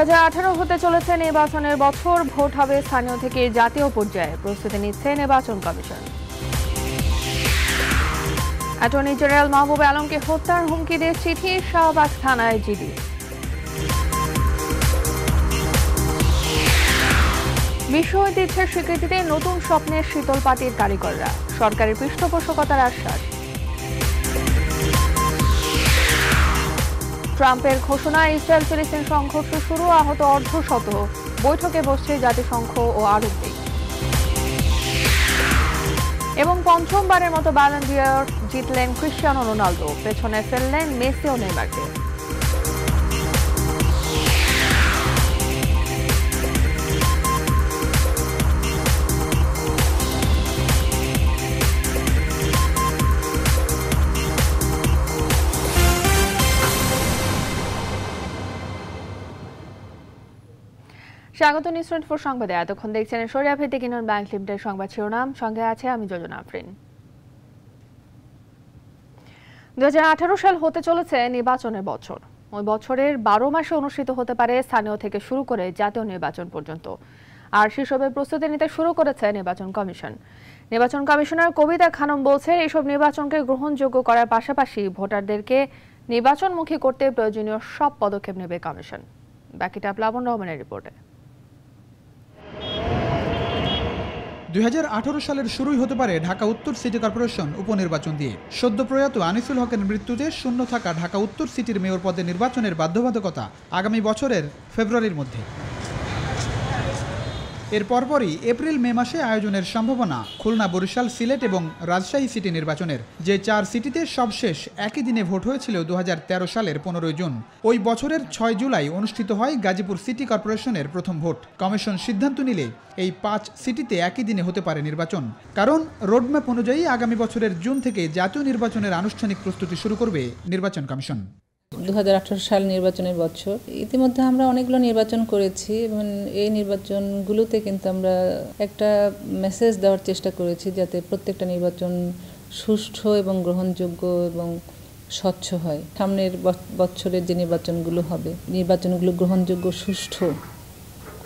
হাজার হতে চলেছে নির্বাচনের বছর ভোট হবে স্থানীয় থেকে জাতীয় পর্যায়ে প্রস্তুতি নিচ্ছে নির্বাচন কমিশন অ্যাটর্নি জেনারেল মাহবুব আলমকে হত্যার হুমকি দিয়ে চিঠি শাহবাগ থানায় জিডি বিশ্ব ঐতিহ্যের স্বীকৃতিতে নতুন স্বপ্নের শীতল পাটির কারিগররা সরকারের পৃষ্ঠপোষকতার আশ্বাস ট্রাম্পের ঘোষণা ইসরায়েল ফিলিস্তিন সংঘর্ষ শুরু আহত অর্ধশত বৈঠকে বসছে জাতিসংঘ ও আরব দেশ এবং পঞ্চমবারের মতো ব্যালেন্ডিয়ার জিতলেন ক্রিশ্চিয়ানো রোনালদো পেছনে ফেললেন মেসিও ও নেইমারকে স্বাগত নিউজ টোয়েন্টি ফোর সংবাদে এতক্ষণ দেখছেন সরিয়া ভিত্তিক ইনন ব্যাংক লিমিটেড সংবাদ শিরোনাম সঙ্গে আছে আমি যোজনা আফরিন দু সাল হতে চলেছে নির্বাচনের বছর ওই বছরের বারো মাসে অনুষ্ঠিত হতে পারে স্থানীয় থেকে শুরু করে জাতীয় নির্বাচন পর্যন্ত আর সেসবের প্রস্তুতি নিতে শুরু করেছে নির্বাচন কমিশন নির্বাচন কমিশনার কবিতা খানম বলছে এসব নির্বাচনকে গ্রহণযোগ্য করার পাশাপাশি ভোটারদেরকে নির্বাচনমুখী করতে প্রয়োজনীয় সব পদক্ষেপ নেবে কমিশন বাকিটা প্লাবন রহমানের রিপোর্টে দুই সালের শুরুই হতে পারে ঢাকা উত্তর সিটি কর্পোরেশন উপনির্বাচন দিয়ে সদ্য প্রয়াত আনিসুল হকের মৃত্যুতে শূন্য থাকা ঢাকা উত্তর সিটির মেয়র পদে নির্বাচনের বাধ্যবাধকতা আগামী বছরের ফেব্রুয়ারির মধ্যে এর পরপরই এপ্রিল মে মাসে আয়োজনের সম্ভাবনা খুলনা বরিশাল সিলেট এবং রাজশাহী সিটি নির্বাচনের যে চার সিটিতে সবশেষ একই দিনে ভোট হয়েছিল দু সালের পনেরোই জুন ওই বছরের ছয় জুলাই অনুষ্ঠিত হয় গাজীপুর সিটি কর্পোরেশনের প্রথম ভোট কমিশন সিদ্ধান্ত নিলে এই পাঁচ সিটিতে একই দিনে হতে পারে নির্বাচন কারণ রোডম্যাপ অনুযায়ী আগামী বছরের জুন থেকে জাতীয় নির্বাচনের আনুষ্ঠানিক প্রস্তুতি শুরু করবে নির্বাচন কমিশন দু সাল নির্বাচনের বছর ইতিমধ্যে আমরা অনেকগুলো নির্বাচন করেছি এবং এই নির্বাচনগুলোতে কিন্তু আমরা একটা মেসেজ দেওয়ার চেষ্টা করেছি যাতে প্রত্যেকটা নির্বাচন সুষ্ঠু এবং গ্রহণযোগ্য এবং স্বচ্ছ হয় সামনের বছরের যে নির্বাচনগুলো হবে নির্বাচনগুলো গ্রহণযোগ্য সুষ্ঠু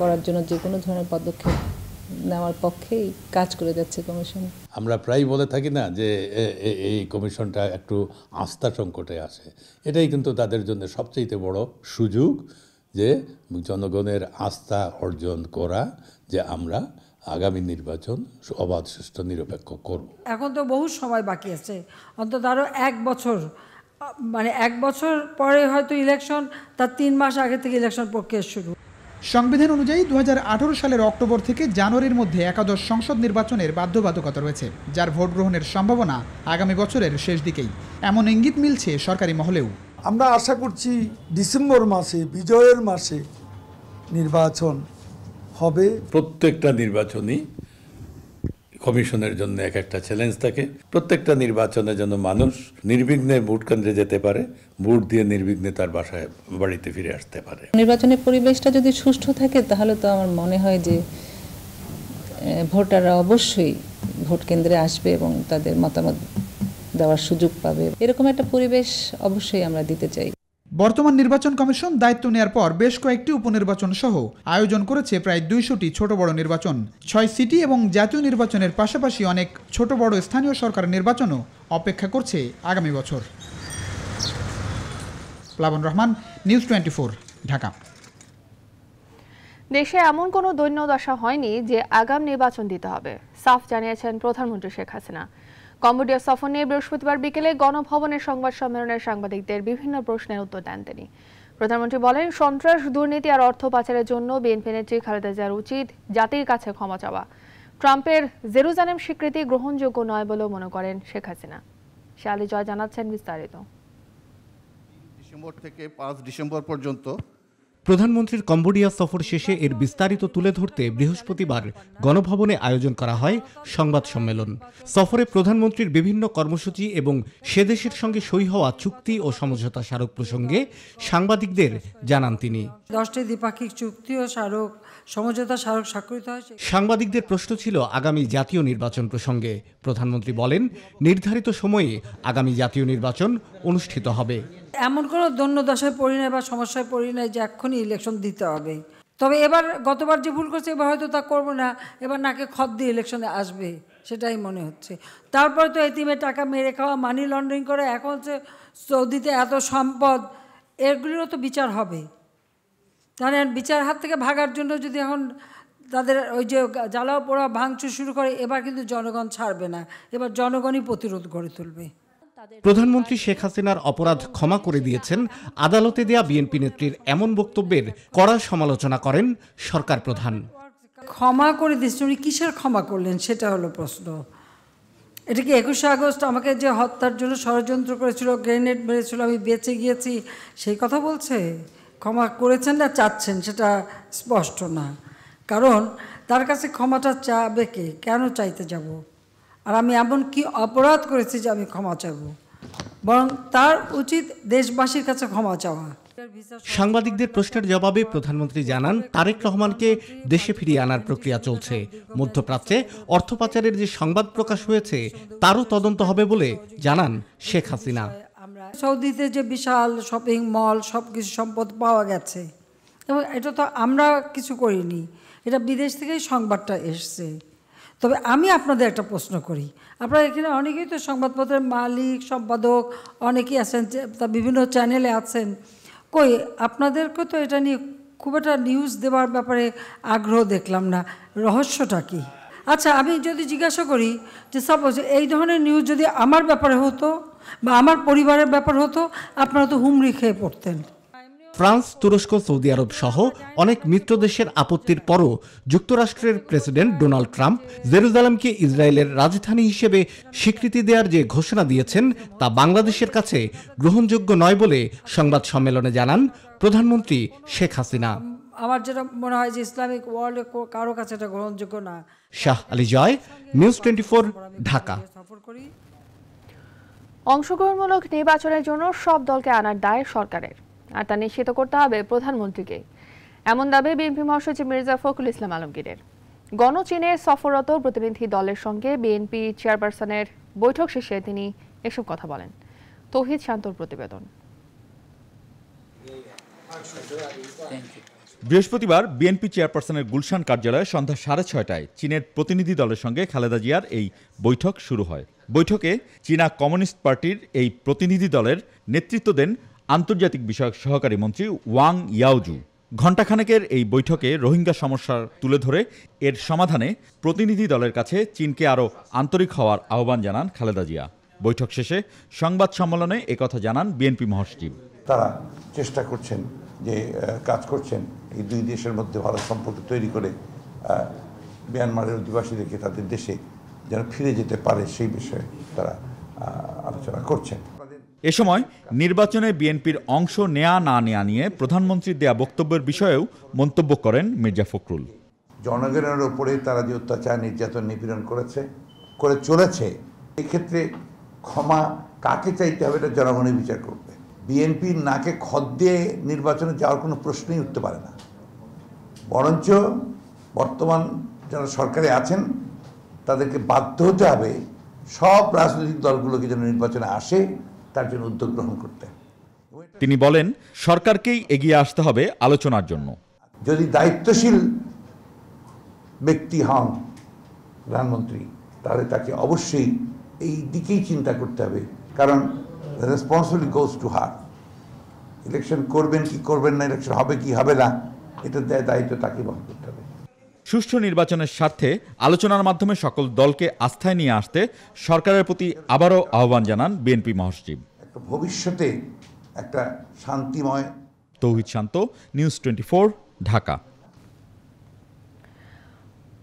করার জন্য যে কোনো ধরনের পদক্ষেপ নেওয়ার পক্ষেই কাজ করে যাচ্ছে কমিশন আমরা প্রায় বলে থাকি না যে এই কমিশনটা একটু আস্থা সংকটে আসে এটাই কিন্তু তাদের জন্য সবচেয়ে বড় সুযোগ যে জনগণের আস্থা অর্জন করা যে আমরা আগামী নির্বাচন অবাধ সুস্থ নিরপেক্ষ করব এখন তো বহু সময় বাকি আছে অন্তত আরও এক বছর মানে এক বছর পরে হয়তো ইলেকশন তার তিন মাস আগে থেকে ইলেকশন প্রক্রিয়া শুরু সংবিধান অনুযায়ী দু সালের অক্টোবর থেকে জানুয়ারির মধ্যে একাদশ সংসদ নির্বাচনের বাধ্যবাধকতা রয়েছে যার ভোট গ্রহণের সম্ভাবনা আগামী বছরের শেষ দিকেই এমন ইঙ্গিত মিলছে সরকারি মহলেও আমরা আশা করছি ডিসেম্বর মাসে বিজয়ের মাসে নির্বাচন হবে প্রত্যেকটা নির্বাচনই কমিশনের জন্য এক একটা চ্যালেঞ্জ থাকে প্রত্যেকটা নির্বাচনে যেন মানুষ নির্বিঘ্নে ভোট কেন্দ্রে যেতে পারে ভোট দিয়ে নির্বিঘ্নে তার বাসায় বাড়িতে ফিরে আসতে পারে নির্বাচনের পরিবেশটা যদি সুষ্ঠু থাকে তাহলে তো আমার মনে হয় যে ভোটাররা অবশ্যই ভোট কেন্দ্রে আসবে এবং তাদের মতামত দেওয়ার সুযোগ পাবে এরকম একটা পরিবেশ অবশ্যই আমরা দিতে চাই বর্তমান নির্বাচন কমিশন দায়িত্ব নেয়ার পর বেশ কয়েকটি উপনির্বাচন সহ আয়োজন করেছে প্রায় দুইশোটি ছোট বড় নির্বাচন ছয় সিটি এবং জাতীয় নির্বাচনের পাশাপাশি অনেক ছোট বড় স্থানীয় সরকার নির্বাচনও অপেক্ষা করছে আগামী বছর প্লাবন রহমান নিউজ টোয়েন্টি ঢাকা দেশে এমন কোনো দৈন্য দশা হয়নি যে আগাম নির্বাচন দিতে হবে সাফ জানিয়েছেন প্রধানমন্ত্রী শেখ হাসিনা কম্বোডিয়া সফর নিয়ে বৃহস্পতিবার বিকেলে গণভবনের সংবাদ সম্মেলনে সাংবাদিকদের বিভিন্ন প্রশ্নের উত্তর দেন তিনি প্রধানমন্ত্রী বলেন সন্ত্রাস দুর্নীতি আর অর্থ পাচারের জন্য বিএনপি নেত্রী খালেদা জিয়ার উচিত জাতির কাছে ক্ষমা চাওয়া ট্রাম্পের জেরুজালেম স্বীকৃতি গ্রহণযোগ্য নয় বলেও মনে করেন শেখ হাসিনা শেয়ালি জয় জানাচ্ছেন বিস্তারিত ডিসেম্বর থেকে পাঁচ ডিসেম্বর পর্যন্ত প্রধানমন্ত্রীর কম্বোডিয়া সফর শেষে এর বিস্তারিত তুলে ধরতে বৃহস্পতিবার গণভবনে আয়োজন করা হয় সংবাদ সম্মেলন সফরে প্রধানমন্ত্রীর বিভিন্ন কর্মসূচি এবং সে দেশের সঙ্গে সই হওয়া চুক্তি ও সমঝোতা স্মারক প্রসঙ্গে সাংবাদিকদের জানান তিনি দশটি দ্বিপাক্ষিক চুক্তি ও স্মারক সমঝোতা স্মারক স্বাক্ষরিত হয়েছে সাংবাদিকদের প্রশ্ন ছিল আগামী জাতীয় নির্বাচন প্রসঙ্গে প্রধানমন্ত্রী বলেন নির্ধারিত সময়ে আগামী জাতীয় নির্বাচন অনুষ্ঠিত হবে এমন কোনো দশায় পড়ি নাই বা সমস্যায় পড়ি নাই যে এক্ষুনি ইলেকশন দিতে হবে তবে এবার গতবার যে ভুল করছে এবার হয়তো তা করবো না এবার নাকে খত দিয়ে ইলেকশনে আসবে সেটাই মনে হচ্ছে তারপরে তো এতিমে টাকা মেরে খাওয়া মানি লন্ডারিং করে এখন হচ্ছে সৌদিতে এত সম্পদ এগুলিরও তো বিচার হবে তাহলে বিচার হাত থেকে ভাগার জন্য যদি এখন তাদের ওই যে জ্বালাও পোড়া ভাঙচুর শুরু করে এবার কিন্তু জনগণ ছাড়বে না এবার জনগণই প্রতিরোধ গড়ে তুলবে প্রধানমন্ত্রী শেখ হাসিনার অপরাধ ক্ষমা করে দিয়েছেন আদালতে দেয়া বিএনপি নেত্রীর এমন বক্তব্যের কড়া সমালোচনা করেন সরকার প্রধান ক্ষমা করে দিয়েছেন উনি কিসের ক্ষমা করলেন সেটা হলো প্রশ্ন এটা কি একুশে আগস্ট আমাকে যে হত্যার জন্য ষড়যন্ত্র করেছিল গ্রেনেড মেরেছিল আমি বেঁচে গিয়েছি সেই কথা বলছে ক্ষমা করেছেন না চাচ্ছেন সেটা স্পষ্ট না কারণ তার কাছে ক্ষমাটা চাবে কে কেন চাইতে যাব আর আমি এমন কি অপরাধ করেছি যে আমি ক্ষমা চাইব বরং তার উচিত দেশবাসীর কাছে ক্ষমা চাওয়া সাংবাদিকদের প্রশ্নের জবাবে প্রধানমন্ত্রী জানান তারেক রহমানকে দেশে ফিরিয়ে আনার প্রক্রিয়া চলছে মধ্যপ্রাচ্যে অর্থ পাচারের যে সংবাদ প্রকাশ হয়েছে তারও তদন্ত হবে বলে জানান শেখ হাসিনা সৌদিতে যে বিশাল শপিং মল সব কিছু সম্পদ পাওয়া গেছে এবং এটা তো আমরা কিছু করিনি এটা বিদেশ থেকেই সংবাদটা এসছে তবে আমি আপনাদের একটা প্রশ্ন করি আপনারা এখানে অনেকেই তো সংবাদপত্রের মালিক সম্পাদক অনেকেই আছেন বিভিন্ন চ্যানেলে আছেন কই আপনাদেরকে তো এটা নিয়ে খুব একটা নিউজ দেওয়ার ব্যাপারে আগ্রহ দেখলাম না রহস্যটা কি আচ্ছা আমি যদি জিজ্ঞাসা করি যে সাপোজ এই ধরনের নিউজ যদি আমার ব্যাপারে হতো বা আমার পরিবারের ব্যাপার হতো আপনারা তো হুমড়ি খেয়ে পড়তেন ফ্রান্স তুরস্ক সৌদি আরব সহ অনেক মিত্র দেশের আপত্তির পরও যুক্তরাষ্ট্রের প্রেসিডেন্ট ডোনাল্ড ট্রাম্প জেরুজালামকে ইসরায়েলের রাজধানী হিসেবে স্বীকৃতি দেওয়ার যে ঘোষণা দিয়েছেন তা বাংলাদেশের কাছে গ্রহণযোগ্য নয় বলে সংবাদ সম্মেলনে জানান প্রধানমন্ত্রী শেখ হাসিনা আমার যেটা মনে হয় যে ইসলামিক ওয়ার্ল্ডে কারো কাছে এটা গ্রহণযোগ্য না Shah Ali Joy news twenty four Dhaka অংশগ্রহণমূলক নির্বাচনের জন্য সব দলকে আনার দায় সরকারের আর তা নিশ্চিত করতে হবে প্রধানমন্ত্রীকে এমন দাবি বিএনপি মহাসচিব মির্জা ফখরুল ইসলাম আলমগীরের গণচীনে সফররত প্রতিনিধি দলের সঙ্গে বিএনপি চেয়ারপারসনের বৈঠক শেষে তিনি এসব কথা বলেন তৌহিদ শান্তর প্রতিবেদন বৃহস্পতিবার বিএনপি চেয়ারপারসনের গুলশান কার্যালয়ে সন্ধ্যা সাড়ে ছয়টায় চীনের প্রতিনিধি দলের সঙ্গে খালেদা জিয়ার এই বৈঠক শুরু হয় বৈঠকে চীনা কমিউনিস্ট পার্টির এই প্রতিনিধি দলের নেতৃত্ব দেন আন্তর্জাতিক বিষয়ক সহকারী মন্ত্রী ওয়াং ইয়াওজু ঘণ্টাখানেকের এই বৈঠকে রোহিঙ্গা সমস্যার তুলে ধরে এর সমাধানে প্রতিনিধি দলের কাছে চীনকে আরও আন্তরিক হওয়ার আহ্বান জানান খালেদা জিয়া বৈঠক শেষে সংবাদ সম্মেলনে একথা জানান বিএনপি মহাসচিব তারা চেষ্টা করছেন যে কাজ করছেন এই দুই দেশের মধ্যে ভালো সম্পর্ক তৈরি করে মিয়ানমারের অধিবাসীদেরকে তাদের দেশে যেন ফিরে যেতে পারে সেই বিষয়ে তারা আলোচনা করছেন এ সময় নির্বাচনে বিএনপির অংশ নেয়া না নেয়া নিয়ে প্রধানমন্ত্রীর দেয়া বক্তব্যের বিষয়েও মন্তব্য করেন মির্জা ফখরুল জনগণের ওপরে তারা যে অত্যাচার নির্যাতন নিপীড়ন করেছে করে চলেছে এক্ষেত্রে ক্ষমা কাকে চাইতে হবে এটা জনগণের বিচার করবে বিএনপির নাকে খদ দিয়ে নির্বাচনে যাওয়ার কোনো প্রশ্নই উঠতে পারে না বরঞ্চ বর্তমান যারা সরকারে আছেন তাদেরকে বাধ্য হতে হবে সব রাজনৈতিক দলগুলোকে যেন নির্বাচনে আসে তার জন্য উদ্যোগ গ্রহণ করতে তিনি বলেন সরকারকেই এগিয়ে আসতে হবে আলোচনার জন্য যদি দায়িত্বশীল ব্যক্তি হন প্রধানমন্ত্রী তাহলে তাকে অবশ্যই এই দিকেই চিন্তা করতে হবে কারণ responsibility goes to her election করবেন কি করবেন না ইলেকশন হবে কি হবে না দেয় দায়িত্ব তাকে বহন করতে সুষ্ঠু নির্বাচনের স্বার্থে আলোচনার মাধ্যমে সকল দলকে আস্থায় নিয়ে আসতে সরকারের প্রতি আবারও আহ্বান জানান বিএনপি মহাসচিব ভবিষ্যতে একটা শান্তিময় তৌহিদ শান্ত নিউজ টোয়েন্টি ঢাকা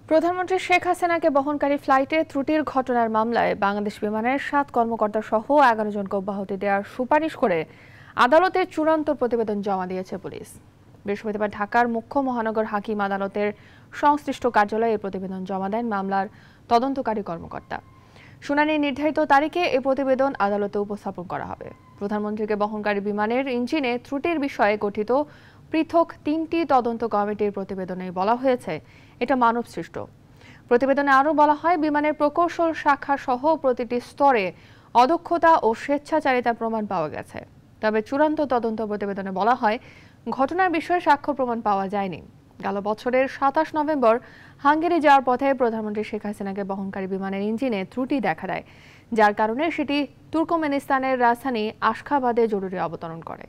প্রধানমন্ত্রী শেখ হাসিনাকে বহনকারী ফ্লাইটে ত্রুটির ঘটনার মামলায় বাংলাদেশ বিমানের সাত কর্মকর্তা সহ এগারো জনকে অব্যাহতি দেওয়ার সুপারিশ করে আদালতে চূড়ান্ত প্রতিবেদন জমা দিয়েছে পুলিশ বৃহস্পতিবার ঢাকার মুখ্য মহানগর হাকিম আদালতের সংশ্লিষ্ট কার্যালয়ে এই প্রতিবেদন জমা দেন মামলার তদন্তকারী কর্মকর্তা শুনানি নির্ধারিত তারিখে এই প্রতিবেদন আদালতে উপস্থাপন করা হবে প্রধানমন্ত্রীকে বহনকারী বিমানের ইঞ্জিনে ত্রুটির বিষয়ে গঠিত পৃথক তিনটি তদন্ত কমিটির প্রতিবেদনে বলা হয়েছে এটা মানব সৃষ্ট প্রতিবেদনে আরও বলা হয় বিমানের প্রকৌশল শাখা সহ প্রতিটি স্তরে অদক্ষতা ও স্বেচ্ছাচারিতা প্রমাণ পাওয়া গেছে তবে চূড়ান্ত তদন্ত প্রতিবেদনে বলা হয় ঘটনার বিষয়ে সাক্ষ্য প্রমাণ পাওয়া যায়নি গেল বছরের সাতাশ নভেম্বর হাঙ্গেরি যাওয়ার পথে প্রধানমন্ত্রী শেখ হাসিনাকে বহনকারী বিমানের ইঞ্জিনে ত্রুটি দেখা দেয় যার কারণে সেটি তুর্কমেনিস্তানের রাজধানী আশখাবাদে জরুরি অবতরণ করে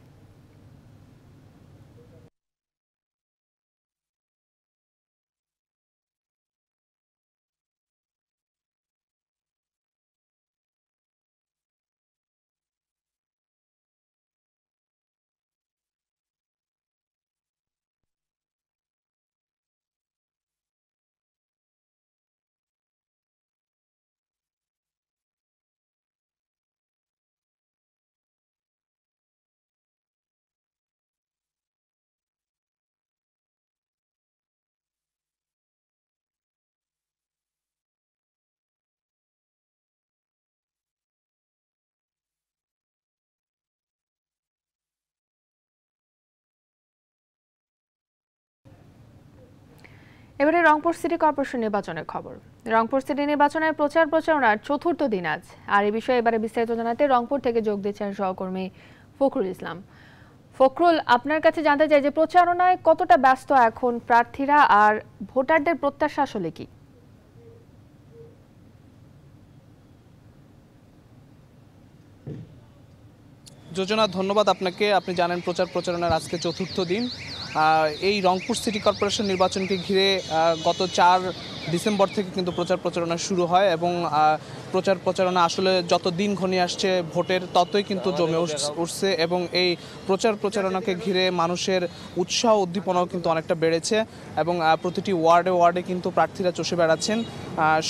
এবারে রংপুর সিটি কর্পোরেশন নির্বাচনের খবর রংপুর সিটি নির্বাচনের প্রচার প্রচারণার চতুর্থ দিন আজ আর এ বিষয়ে এবারে বিস্তারিত জানাতে রংপুর থেকে যোগ দিচ্ছেন সহকর্মী ফখরুল ইসলাম ফখরুল আপনার কাছে জানতে চাই যে প্রচারণায় কতটা ব্যস্ত এখন প্রার্থীরা আর ভোটারদের প্রত্যাশা আসলে কি যোজনা ধন্যবাদ আপনাকে আপনি জানেন প্রচার প্রচারণার আজকে চতুর্থ দিন এই রংপুর সিটি কর্পোরেশন নির্বাচনকে ঘিরে গত চার ডিসেম্বর থেকে কিন্তু প্রচার প্রচারণা শুরু হয় এবং প্রচার প্রচারণা আসলে যত দিন ঘনিয়ে আসছে ভোটের ততই কিন্তু জমে উঠছে এবং এই প্রচার প্রচারণাকে ঘিরে মানুষের উৎসাহ উদ্দীপনাও কিন্তু অনেকটা বেড়েছে এবং প্রতিটি ওয়ার্ডে ওয়ার্ডে কিন্তু প্রার্থীরা চষে বেড়াচ্ছেন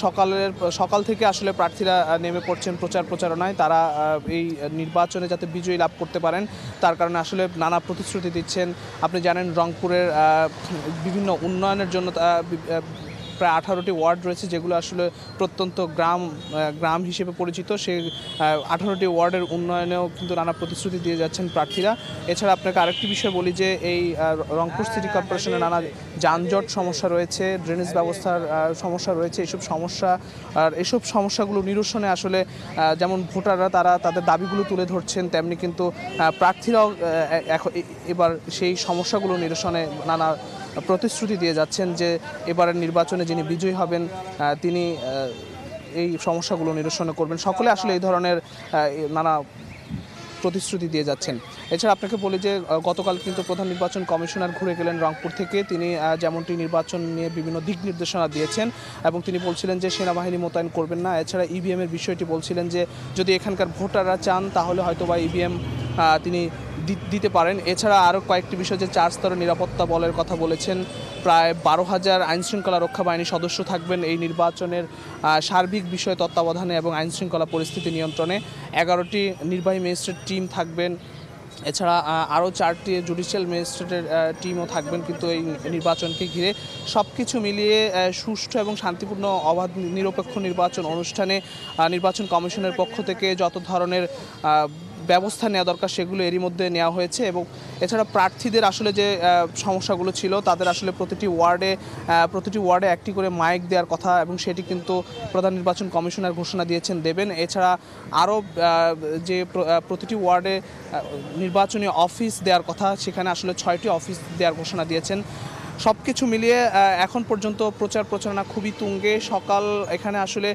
সকালের সকাল থেকে আসলে প্রার্থীরা নেমে পড়ছেন প্রচার প্রচারণায় তারা এই নির্বাচনে যাতে বিজয়ী লাভ করতে পারেন তার কারণে আসলে নানা প্রতিশ্রুতি দিচ্ছেন আপনি জানেন রংপুরের বিভিন্ন উন্নয়নের জন্য প্রায় আঠারোটি ওয়ার্ড রয়েছে যেগুলো আসলে প্রত্যন্ত গ্রাম গ্রাম হিসেবে পরিচিত সে আঠারোটি ওয়ার্ডের উন্নয়নেও কিন্তু নানা প্রতিশ্রুতি দিয়ে যাচ্ছেন প্রার্থীরা এছাড়া আপনাকে আরেকটি বিষয় বলি যে এই রংপুর সিটি কর্পোরেশনে নানা যানজট সমস্যা রয়েছে ড্রেনেজ ব্যবস্থার সমস্যা রয়েছে এসব সমস্যা আর এসব সমস্যাগুলো নিরসনে আসলে যেমন ভোটাররা তারা তাদের দাবিগুলো তুলে ধরছেন তেমনি কিন্তু প্রার্থীরাও এবার সেই সমস্যাগুলো নিরসনে নানা প্রতিশ্রুতি দিয়ে যাচ্ছেন যে এবারের নির্বাচনে যিনি বিজয়ী হবেন তিনি এই সমস্যাগুলো নিরসন করবেন সকলে আসলে এই ধরনের নানা প্রতিশ্রুতি দিয়ে যাচ্ছেন এছাড়া আপনাকে বলি যে গতকাল কিন্তু প্রধান নির্বাচন কমিশনার ঘুরে গেলেন রংপুর থেকে তিনি যেমনটি নির্বাচন নিয়ে বিভিন্ন দিক নির্দেশনা দিয়েছেন এবং তিনি বলছিলেন যে সেনাবাহিনী মোতায়েন করবেন না এছাড়া ইভিএমের e বিষয়টি বলছিলেন যে যদি এখানকার ভোটাররা চান তাহলে হয়তো বা ইভিএম e তিনি দিতে পারেন এছাড়া আরও কয়েকটি বিষয় যে চার স্তরের নিরাপত্তা বলের কথা বলেছেন প্রায় বারো হাজার আইনশৃঙ্খলা রক্ষা বাহিনীর সদস্য থাকবেন এই নির্বাচনের সার্বিক বিষয় তত্ত্বাবধানে এবং আইনশৃঙ্খলা পরিস্থিতি নিয়ন্ত্রণে এগারোটি নির্বাহী ম্যাজিস্ট্রেট টিম থাকবেন এছাড়া আরও চারটি জুডিশিয়াল ম্যাজিস্ট্রেটের টিমও থাকবেন কিন্তু এই নির্বাচনকে ঘিরে সব কিছু মিলিয়ে সুষ্ঠু এবং শান্তিপূর্ণ অবাধ নিরপেক্ষ নির্বাচন অনুষ্ঠানে নির্বাচন কমিশনের পক্ষ থেকে যত ধরনের ব্যবস্থা নেওয়া দরকার সেগুলো এরই মধ্যে নেওয়া হয়েছে এবং এছাড়া প্রার্থীদের আসলে যে সমস্যাগুলো ছিল তাদের আসলে প্রতিটি ওয়ার্ডে প্রতিটি ওয়ার্ডে একটি করে মাইক দেওয়ার কথা এবং সেটি কিন্তু প্রধান নির্বাচন কমিশনার ঘোষণা দিয়েছেন দেবেন এছাড়া আরও যে প্রতিটি ওয়ার্ডে নির্বাচনী অফিস দেওয়ার কথা সেখানে আসলে ছয়টি অফিস দেওয়ার ঘোষণা দিয়েছেন সব কিছু মিলিয়ে এখন পর্যন্ত প্রচার প্রচারণা খুবই তুঙ্গে সকাল এখানে আসলে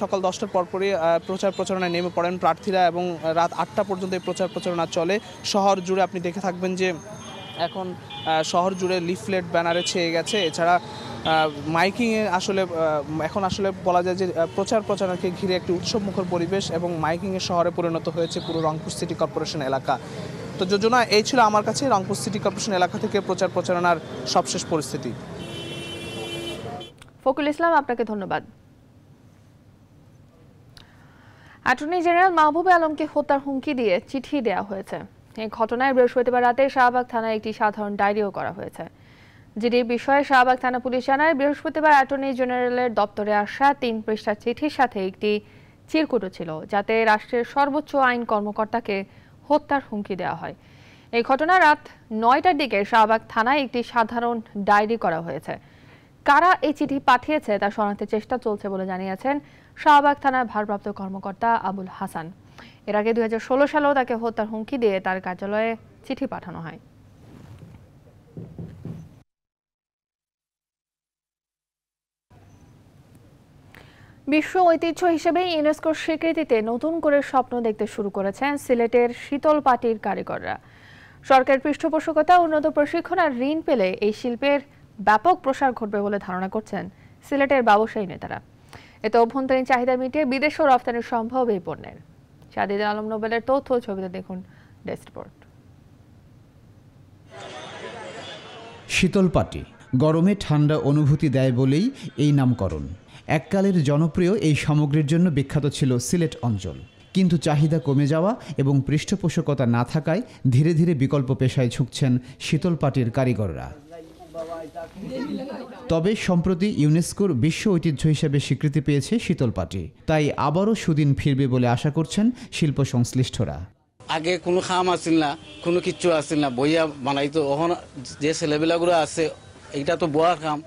সকাল দশটার পরপরই প্রচার প্রচারণায় নেমে পড়েন প্রার্থীরা এবং রাত আটটা পর্যন্ত এই প্রচার প্রচারণা চলে শহর জুড়ে আপনি দেখে থাকবেন যে এখন শহর জুড়ে লিফলেট ব্যানারে ছেয়ে গেছে এছাড়া মাইকিংয়ে আসলে এখন আসলে বলা যায় যে প্রচার প্রচারণাকে ঘিরে একটি উৎসবমুখর পরিবেশ এবং মাইকিংয়ে শহরে পরিণত হয়েছে পুরো রংপুর সিটি কর্পোরেশন এলাকা তো যোজনা এই ছিল আমার কাছে রংপুর সিটি কর্পোরেশন এলাকা থেকে প্রচার প্রচারণার সবশেষ পরিস্থিতি ফকুল ইসলাম আপনাকে ধন্যবাদ অ্যাটর্নি জেনারেল মাহবুবে আলমকে হত্যার হুমকি দিয়ে চিঠি দেওয়া হয়েছে এই ঘটনায় বৃহস্পতিবার রাতে শাহবাগ থানায় একটি সাধারণ ডায়েরিও করা হয়েছে যেটি বিষয়ে শাহবাগ থানা পুলিশ জানায় বৃহস্পতিবার অ্যাটর্নি জেনারেলের দপ্তরে আসা তিন পৃষ্ঠা চিঠির সাথে একটি চিরকুটো ছিল যাতে রাষ্ট্রের সর্বোচ্চ আইন কর্মকর্তাকে হত্যার হুমকি দেওয়া হয় এই ঘটনা রাত নয়টার দিকে শাহবাগ থানায় একটি সাধারণ ডায়েরি করা হয়েছে কারা এই চিঠি পাঠিয়েছে তা শনাক্তের চেষ্টা চলছে বলে জানিয়েছেন শাহবাগ থানার ভারপ্রাপ্ত কর্মকর্তা আবুল হাসান এর আগে দুই সালেও তাকে হত্যার হুমকি দিয়ে তার কার্যালয়ে চিঠি পাঠানো হয় বিশ্ব ঐতিহ্য হিসেবে ইউনেস্কোর স্বীকৃতিতে নতুন করে স্বপ্ন দেখতে শুরু করেছেন সিলেটের শীতলপাটির কারিগররা সরকার পৃষ্ঠপোষকতা উন্নত প্রশিক্ষণ আর ঋণ পেলে এই শিল্পের ব্যাপক প্রসার ঘটবে বলে ধারণা করছেন সিলেটের ব্যবসায়ী নেতারা এতে অভ্যন্তরীণ চাহিদা মিটিয়ে বিদেশেও রপ্তানি সম্ভব এই পণ্যের সাদিদ আলম নোবেলের তথ্য ছবিতে দেখুন ডেস্কবোর্ড শীতলপাটি গরমে ঠান্ডা অনুভূতি দেয় বলেই এই নামকরণ এককালের জনপ্রিয় এই সামগ্রীর জন্য বিখ্যাত ছিল সিলেট অঞ্চল কিন্তু চাহিদা কমে যাওয়া এবং পৃষ্ঠপোষকতা না থাকায় ধীরে ধীরে বিকল্প পেশায় ঝুঁকছেন শীতলপাটির কারিগররা তবে সম্প্রতি ইউনেস্কোর বিশ্ব ঐতিহ্য হিসেবে স্বীকৃতি পেয়েছে শীতলপাটি তাই আবারও সুদিন ফিরবে বলে আশা করছেন শিল্প সংশ্লিষ্টরা আগে কোনো খাম আসেন না কোনো কিচ্ছু আসেন না বইয়া বানাইতো ওখানে যে ছেলেবেলাগুলো আছে এটা তো বয়া খাম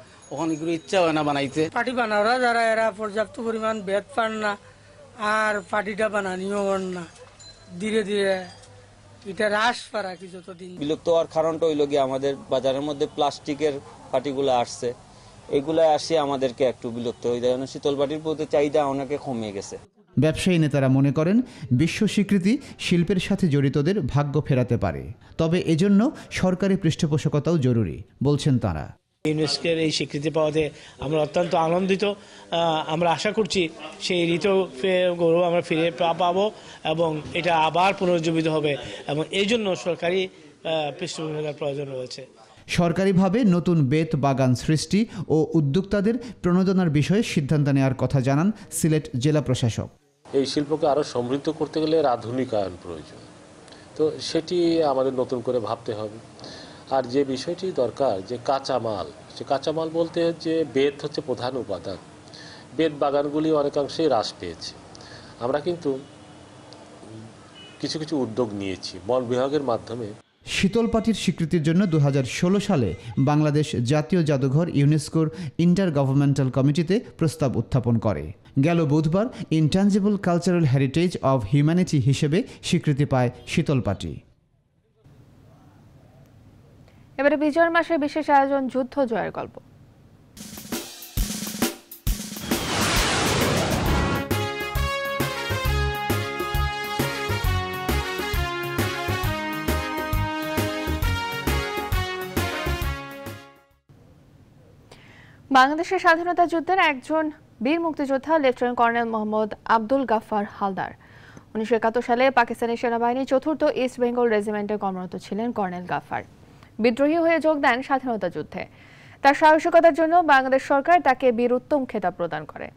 অনেকগুলো ইচ্ছা হয় না বানাইতে পাটি বানাওরা যারা এরা পর্যাপ্ত পরিমাণ বেত পান না আর পাটিটা বানানিও না ধীরে ধীরে এটা হ্রাস পারা কি যতদিন বিলুপ্ত হওয়ার কারণটা হইল গিয়ে আমাদের বাজারের মধ্যে প্লাস্টিকের পাটিগুলো আসছে এগুলা আসে আমাদেরকে একটু বিলুপ্ত হয়ে যায় শীতল পাটির প্রতি চাহিদা অনেকে কমে গেছে ব্যবসায়ী নেতারা মনে করেন বিশ্ব স্বীকৃতি শিল্পের সাথে জড়িতদের ভাগ্য ফেরাতে পারে তবে এজন্য সরকারি পৃষ্ঠপোষকতাও জরুরি বলছেন তারা ইউনেস্কোর এই স্বীকৃতি পাওয়াতে আমরা অত্যন্ত আনন্দিত আমরা আশা করছি সেই ঋতু গৌরব আমরা ফিরে পাবো এবং এটা আবার পুনর্জীবিত হবে এবং এই জন্য সরকারি পৃষ্ঠভূমিকার প্রয়োজন রয়েছে সরকারিভাবে নতুন বেত বাগান সৃষ্টি ও উদ্যোক্তাদের প্রণোদনার বিষয়ে সিদ্ধান্ত নেওয়ার কথা জানান সিলেট জেলা প্রশাসক এই শিল্পকে আরও সমৃদ্ধ করতে গেলে এর আধুনিকায়ন প্রয়োজন তো সেটি আমাদের নতুন করে ভাবতে হবে আর যে বিষয়টি দরকার যে কাঁচামাল সে কাঁচামাল বলতে যে বেত হচ্ছে প্রধান উপাদান বেত বাগানগুলি অনেকাংশে হ্রাস পেয়েছে আমরা কিন্তু কিছু কিছু উদ্যোগ নিয়েছি বন বিভাগের মাধ্যমে শীতলপাটির স্বীকৃতির জন্য দু সালে বাংলাদেশ জাতীয় জাদুঘর ইউনেস্কোর ইন্টার গভর্নমেন্টাল কমিটিতে প্রস্তাব উত্থাপন করে গেল বুধবার intangible cultural heritage of humanity হিসেবে স্বীকৃতি পায় শীতলপাটি এবারে বিজয়ের মাসে বিশেষ আয়োজন যুদ্ধ জয়ের গল্প বাংলাদেশের স্বাধীনতা যুদ্ধের একজন বীর মুক্তিযোদ্ধা লেফটেন্যান্ট কর্নেল মোহাম্মদ আব্দুল গাফার হালদার উনিশশো সালে পাকিস্তানি সেনাবাহিনীর চতুর্থ ইস্ট বেঙ্গল রেজিমেন্টে কর্মরত ছিলেন কর্নেল গাফার বিদ্রোহী হয়ে যোগ দেন স্বাধীনতা যুদ্ধে তার সাহসিকতার জন্য বাংলাদেশ সরকার তাকে বীরুত্তম খেতাব প্রদান করে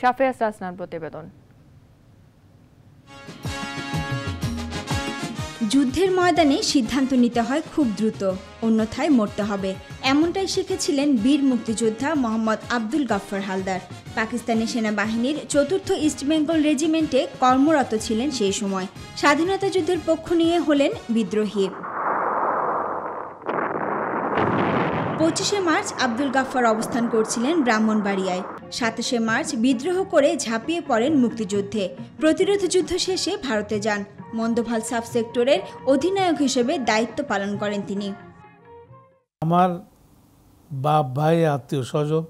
সাফিয়াস রাসনার প্রতিবেদন যুদ্ধের ময়দানে সিদ্ধান্ত নিতে হয় খুব দ্রুত অন্যথায় মরতে হবে এমনটাই শিখেছিলেন বীর মুক্তিযোদ্ধা মোহাম্মদ আব্দুল গফর হালদার পাকিস্তানি সেনাবাহিনীর চতুর্থ ইস্টবেঙ্গল রেজিমেন্টে কর্মরত ছিলেন সেই সময় স্বাধীনতা যুদ্ধের পক্ষ নিয়ে হলেন বিদ্রোহী পঁচিশে মার্চ আব্দুল গাফফার অবস্থান করছিলেন ব্রাহ্মণবাড়িয়ায় সাতাশে মার্চ বিদ্রোহ করে ঝাঁপিয়ে পড়েন মুক্তিযুদ্ধে প্রতিরোধ যুদ্ধ শেষে ভারতে যান মন্দভাল সাব সেক্টরের অধিনায়ক হিসেবে দায়িত্ব পালন করেন তিনি আমার বাপ ভাই আত্মীয় স্বজন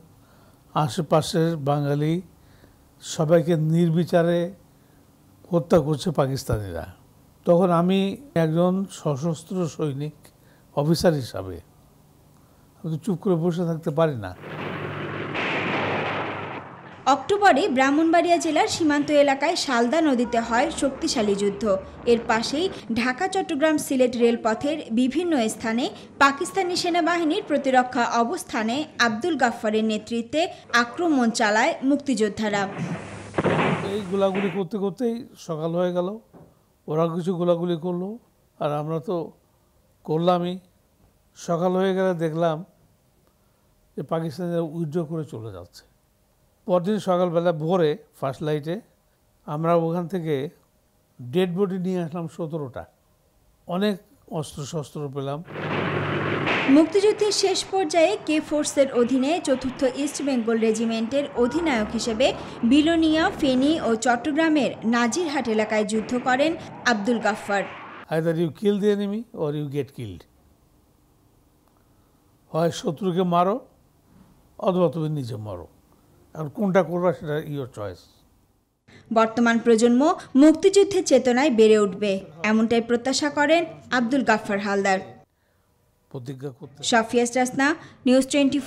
আশেপাশের বাঙালি সবাইকে নির্বিচারে হত্যা করছে পাকিস্তানিরা তখন আমি একজন সশস্ত্র সৈনিক অফিসার হিসাবে চুপ করে বসে থাকতে পারি না অক্টোবরে ব্রাহ্মণবাড়িয়া জেলার সীমান্ত এলাকায় শালদা নদীতে হয় শক্তিশালী যুদ্ধ এর পাশেই ঢাকা চট্টগ্রাম সিলেট রেলপথের বিভিন্ন স্থানে পাকিস্তানি সেনাবাহিনীর প্রতিরক্ষা অবস্থানে আব্দুল গাফফারের নেতৃত্বে আক্রমণ চালায় মুক্তিযোদ্ধারা এই গোলাগুলি করতে করতেই সকাল হয়ে গেল ওরা কিছু গোলাগুলি করলো আর আমরা তো করলামই সকাল হয়ে গেলে দেখলাম যে পাকিস্তানের উইথড্র করে চলে যাচ্ছে পরদিন সকালবেলা ভোরে ফার্স্ট লাইটে আমরা ওখান থেকে ডেড বডি নিয়ে আসলাম সতেরোটা অনেক অস্ত্রশস্ত্র পেলাম মুক্তিযুদ্ধের শেষ পর্যায়ে কে ফোর্সের অধীনে চতুর্থ ইস্ট বেঙ্গল রেজিমেন্টের অধিনায়ক হিসেবে বিলোনিয়া ফেনী ও চট্টগ্রামের নাজিরহাট এলাকায় যুদ্ধ করেন Abdul Gaffar either you kill the enemy or you get killed হয় শত্রুকে মারো অথবা তুমি নিজে মরো এখন কোনটা করবা সেটা ইয়োর চয়েস বর্তমান প্রজন্ম মুক্তিযুদ্ধের চেতনায় বেড়ে উঠবে এমনটাই প্রত্যাশা করেন আব্দুল গাফফার হালদার প্রতিজ্ঞা করতে সাফিয়াস রাসনা news twenty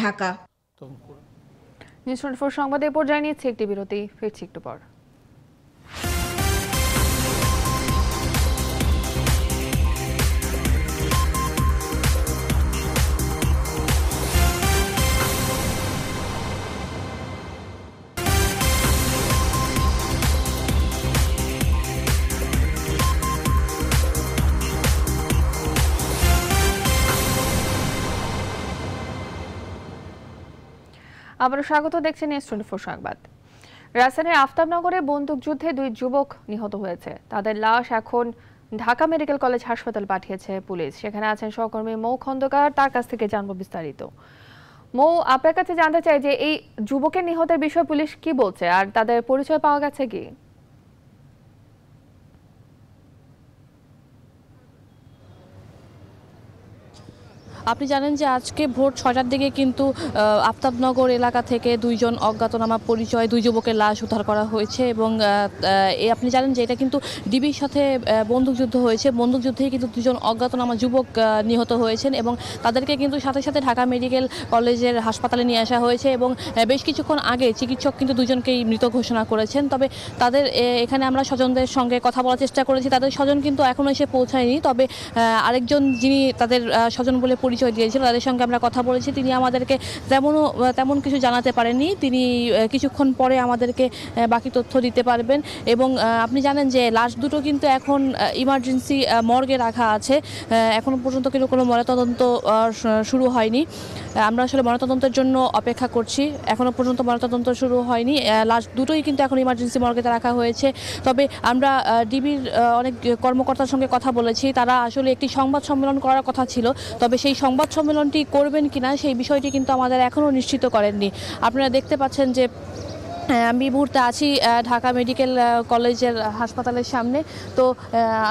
Dhaka news twenty সংবাদে পর্যায়ে জানিয়েছে একটি বিরতি ফিরছি একটু পর আবারও স্বাগত দেখছেন এস টোয়েন্টি ফোর সংবাদ রাজধানীর আফতাবনগরে বন্দুকযুদ্ধে দুই যুবক নিহত হয়েছে তাদের লাশ এখন ঢাকা মেডিকেল কলেজ হাসপাতাল পাঠিয়েছে পুলিশ সেখানে আছেন সহকর্মী মৌ খন্দকার তার কাছ থেকে জানব বিস্তারিত মৌ আপনার কাছে জানতে চাই যে এই যুবকের নিহতের বিষয়ে পুলিশ কি বলছে আর তাদের পরিচয় পাওয়া গেছে কি আপনি জানেন যে আজকে ভোর ছটার দিকে কিন্তু আফতাবনগর এলাকা থেকে দুইজন অজ্ঞাতনামা পরিচয় দুই যুবকের লাশ উদ্ধার করা হয়েছে এবং আপনি জানেন যে এটা কিন্তু ডিবির সাথে বন্দুকযুদ্ধ হয়েছে বন্দুকযুদ্ধে কিন্তু দুজন অজ্ঞাতনামা যুবক নিহত হয়েছেন এবং তাদেরকে কিন্তু সাথে সাথে ঢাকা মেডিকেল কলেজের হাসপাতালে নিয়ে আসা হয়েছে এবং বেশ কিছুক্ষণ আগে চিকিৎসক কিন্তু দুজনকেই মৃত ঘোষণা করেছেন তবে তাদের এখানে আমরা স্বজনদের সঙ্গে কথা বলার চেষ্টা করেছি তাদের স্বজন কিন্তু এখনও এসে পৌঁছায়নি তবে আরেকজন যিনি তাদের স্বজন বলে পরিচয় দিয়েছিল তাদের সঙ্গে আমরা কথা বলেছি তিনি আমাদেরকে তেমনও তেমন কিছু জানাতে পারেননি তিনি কিছুক্ষণ পরে আমাদেরকে বাকি তথ্য দিতে পারবেন এবং আপনি জানেন যে লাশ দুটো কিন্তু এখন ইমার্জেন্সি মর্গে রাখা আছে এখনও পর্যন্ত কিন্তু কোনো ময়নাতদন্ত শুরু হয়নি আমরা আসলে ময়নাতদন্তের জন্য অপেক্ষা করছি এখনও পর্যন্ত ময়নাতদন্ত শুরু হয়নি লাশ দুটোই কিন্তু এখন ইমার্জেন্সি মর্গেতে রাখা হয়েছে তবে আমরা ডিবির অনেক কর্মকর্তার সঙ্গে কথা বলেছি তারা আসলে একটি সংবাদ সম্মেলন করার কথা ছিল তবে সেই সংবাদ সম্মেলনটি করবেন কিনা সেই বিষয়টি কিন্তু আমাদের এখনও নিশ্চিত করেননি আপনারা দেখতে পাচ্ছেন যে হ্যাঁ, আমি মুহূর্তে আছি ঢাকা মেডিকেল কলেজের হাসপাতালের সামনে তো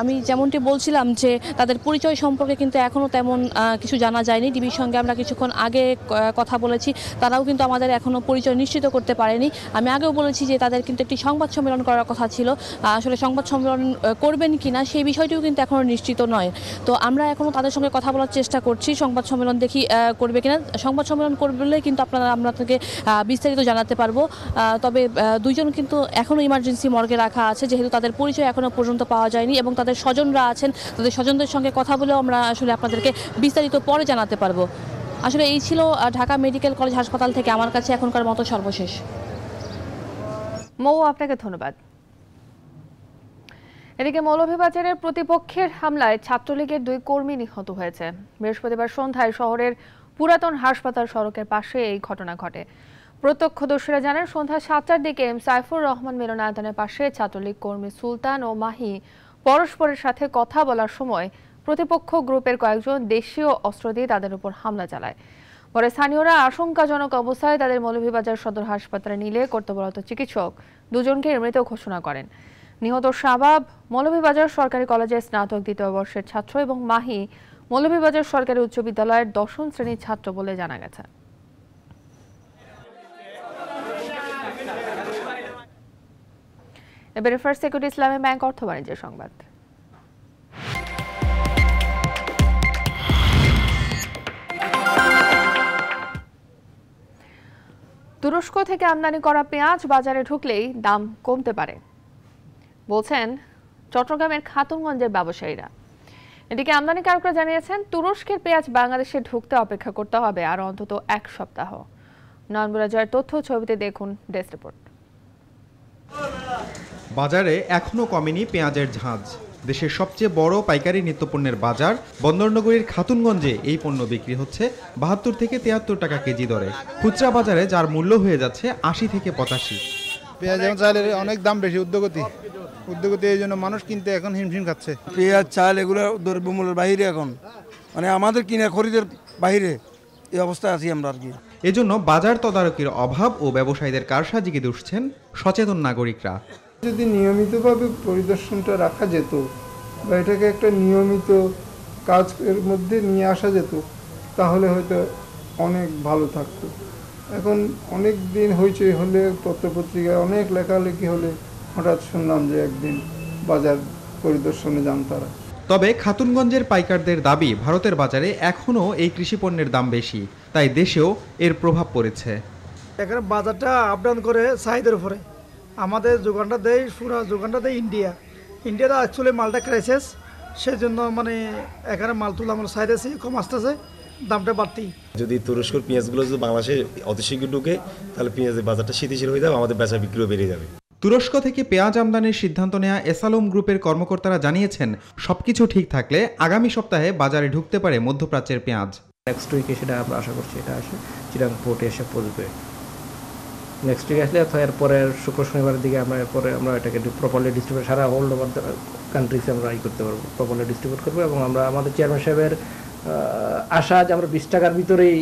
আমি যেমনটি বলছিলাম যে তাদের পরিচয় সম্পর্কে কিন্তু এখনও তেমন কিছু জানা যায়নি ডিবির সঙ্গে আমরা কিছুক্ষণ আগে কথা বলেছি তারাও কিন্তু আমাদের এখনও পরিচয় নিশ্চিত করতে পারেনি আমি আগেও বলেছি যে তাদের কিন্তু একটি সংবাদ সম্মেলন করার কথা ছিল আসলে সংবাদ সম্মেলন করবেন কি না সেই বিষয়টিও কিন্তু এখনও নিশ্চিত নয় তো আমরা এখনও তাদের সঙ্গে কথা বলার চেষ্টা করছি সংবাদ সম্মেলন দেখি করবে কিনা সংবাদ সম্মেলন করলে কিন্তু আপনারা আমরা তাকে বিস্তারিত জানাতে পারবো তবে তবে দুইজন কিন্তু এখনও ইমার্জেন্সি মর্গে রাখা আছে যেহেতু তাদের পরিচয় এখনও পর্যন্ত পাওয়া যায়নি এবং তাদের স্বজনরা আছেন তাদের স্বজনদের সঙ্গে কথা বলেও আমরা আসলে আপনাদেরকে বিস্তারিত পরে জানাতে পারবো আসলে এই ছিল ঢাকা মেডিকেল কলেজ হাসপাতাল থেকে আমার কাছে এখনকার মতো সর্বশেষ মৌ আপনাকে ধন্যবাদ এদিকে মৌলভীবাজারের প্রতিপক্ষের হামলায় ছাত্রলীগের দুই কর্মী নিহত হয়েছে বৃহস্পতিবার সন্ধ্যায় শহরের পুরাতন হাসপাতাল সড়কের পাশে এই ঘটনা ঘটে প্রত্যক্ষদর্শীরা জানান সন্ধ্যা সাতটার দিকে এম সাইফুর রহমান মিলনায়তনের পাশে ছাত্রলীগ কর্মী সুলতান ও মাহি পরস্পরের সাথে কথা বলার সময় প্রতিপক্ষ গ্রুপের কয়েকজন দেশীয় অস্ত্র দিয়ে তাদের উপর হামলা চালায় পরে স্থানীয়রা আশঙ্কাজনক অবস্থায় তাদের মৌলভীবাজার সদর হাসপাতালে নিলে কর্তব্যরত চিকিৎসক দুজনকে মৃত ঘোষণা করেন নিহত শাহবাব মৌলভীবাজার সরকারি কলেজের স্নাতক দ্বিতীয় বর্ষের ছাত্র এবং মাহি মৌলভীবাজার সরকারি উচ্চ বিদ্যালয়ের দশম শ্রেণীর ছাত্র বলে জানা গেছে এবারে ফার্স্ট সিকিউরিটি ইসলামী ব্যাংক অর্থ বাণিজ্য সংবাদ তুরস্ক থেকে আমদানি করা পেঁয়াজ বাজারে ঢুকলেই দাম কমতে পারে বলছেন চট্টগ্রামের খাতুনগঞ্জের ব্যবসায়ীরা এদিকে আমদানিকারকরা জানিয়েছেন তুরস্কের পেঁয়াজ বাংলাদেশে ঢুকতে অপেক্ষা করতে হবে আর অন্তত এক সপ্তাহ নয়নবুরা জয়ের তথ্য ছবিতে দেখুন ডেস্ক রিপোর্ট বাজারে এখনও কমেনি পেঁয়াজের ঝাঁজ দেশের সবচেয়ে বড় পাইকারি নিত্যপণ্যের বাজার বন্দরনগরীর খাতুনগঞ্জে এই পণ্য বিক্রি হচ্ছে বাহাত্তর থেকে তিয়াত্তর টাকা কেজি দরে খুচরা বাজারে যার মূল্য হয়ে যাচ্ছে আশি থেকে পঁচাশি পেঁয়াজ এবং চালের অনেক দাম বেশি উদ্যোগতি উদ্যোগতি এই জন্য মানুষ কিনতে এখন হিমশিম খাচ্ছে পেঁয়াজ চাল এগুলো দ্রব্যমূল্যের বাইরে এখন মানে আমাদের কিনা খরিদের বাইরে এই অবস্থায় আছি আমরা আর কি এজন্য বাজার তদারকির অভাব ও ব্যবসায়ীদের কারসাজিকে দুষছেন সচেতন নাগরিকরা যদি নিয়মিতভাবে পরিদর্শনটা রাখা যেত বা এটাকে একটা নিয়মিত কাজের মধ্যে নিয়ে আসা যেত তাহলে হয়তো অনেক ভালো থাকতো এখন অনেক দিন হয়েছে হলে পত্রপত্রিকায় অনেক লেখালেখি হলে হঠাৎ শুনলাম যে একদিন বাজার পরিদর্শনে যান তারা তবে খাতুনগঞ্জের পাইকারদের দাবি ভারতের বাজারে এখনও এই কৃষিপণ্যের দাম বেশি তাই দেশেও এর প্রভাব পড়েছে এখানে বাজারটা আপ ডাউন করে চাহিদার উপরে আমাদের যোগানটা দেয় পুরা যোগানটা দেয় ইন্ডিয়া ইন্ডিয়াতে অ্যাকচুয়ালি মালটা ক্রাইসিস সেই জন্য মানে এখানে মাল তুলে আমরা সাইড আছে কম আসতেছে দামটা বাড়তি যদি তুরস্কর পেঁয়াজগুলো যদি বাংলাদেশে অতি শীঘ্র ঢুকে তাহলে পেঁয়াজের বাজারটা স্থিতিশীল হয়ে যাবে আমাদের বেচা বিক্রিও বেড়ে যাবে তুরস্ক থেকে পেঁয়াজ আমদানির সিদ্ধান্ত নেওয়া এসালম গ্রুপের কর্মকর্তারা জানিয়েছেন সবকিছু ঠিক থাকলে আগামী সপ্তাহে বাজারে ঢুকতে পারে মধ্যপ্রাচ্যের পেঁয়াজ নেক্সট উইকে সেটা আমরা আশা করছি এটা আসে চিরাং পোর্টে এসে পড়বে নেক্সট উইক আসলে অথবা এরপরে শুক্র শনিবারের দিকে আমরা এরপরে আমরা এটাকে প্রপারলি ডিস্ট্রিবিউট সারা হোল ওভার কান্ট্রিসে আমরা ই করতে পারবো প্রপারলি ডিস্ট্রিবিউট করবো এবং আমরা আমাদের চেয়ারম্যান সাহেবের আশা যে আমরা বিশ টাকার ভিতরেই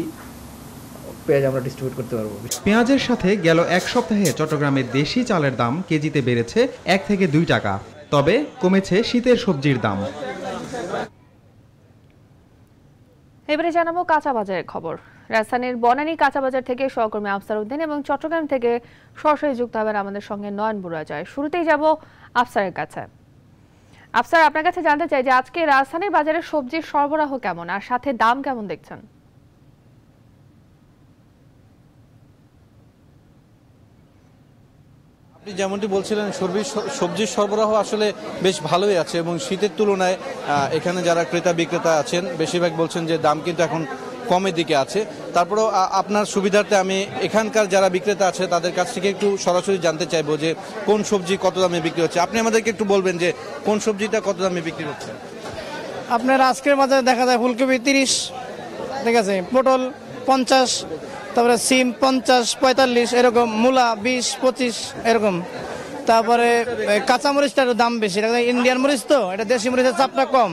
পেঁয়াজ আমরা ডিস্ট্রিবিউট করতে পারবো পেঁয়াজের সাথে গেল এক সপ্তাহে চট্টগ্রামের দেশি চালের দাম কেজিতে বেড়েছে এক থেকে দুই টাকা তবে কমেছে শীতের সবজির দাম এবারে জানাবো কাঁচা বাজারের খবর রাজধানীর বনানী কাঁচাবাজার থেকে সহকর্মী আফসার উদ্দিন এবং চট্টগ্রাম থেকে সরাসরি যুক্ত হবেন আমাদের সঙ্গে নয়ন বুড়া জয় শুরুতেই যাব আফসারের কাছে আফসার আপনার কাছে জানতে চাই যে আজকে রাজধানীর বাজারে সবজির সরবরাহ কেমন আর সাথে দাম কেমন দেখছেন আপনি যেমনটি বলছিলেন সবজি সবজির সরবরাহ আসলে বেশ ভালোই আছে এবং শীতের তুলনায় এখানে যারা ক্রেতা বিক্রেতা আছেন বেশিরভাগ বলছেন যে দাম কিন্তু এখন কমের দিকে আছে তারপরেও আপনার সুবিধার্থে আমি এখানকার যারা বিক্রেতা আছে তাদের কাছ থেকে একটু সরাসরি জানতে চাইবো যে কোন সবজি কত দামে বিক্রি হচ্ছে আপনি আমাদেরকে একটু বলবেন যে কোন সবজিটা কত দামে বিক্রি হচ্ছে আপনার আজকের বাজারে দেখা যায় ফুলকপি তিরিশ ঠিক আছে পটল পঞ্চাশ তারপরে সিম পঞ্চাশ পঁয়তাল্লিশ এরকম মূলা বিশ পঁচিশ এরকম তারপরে কাঁচামরিচটার দাম বেশি ইন্ডিয়ান মরিচ তো এটা দেশি মরিচের চাপটা কম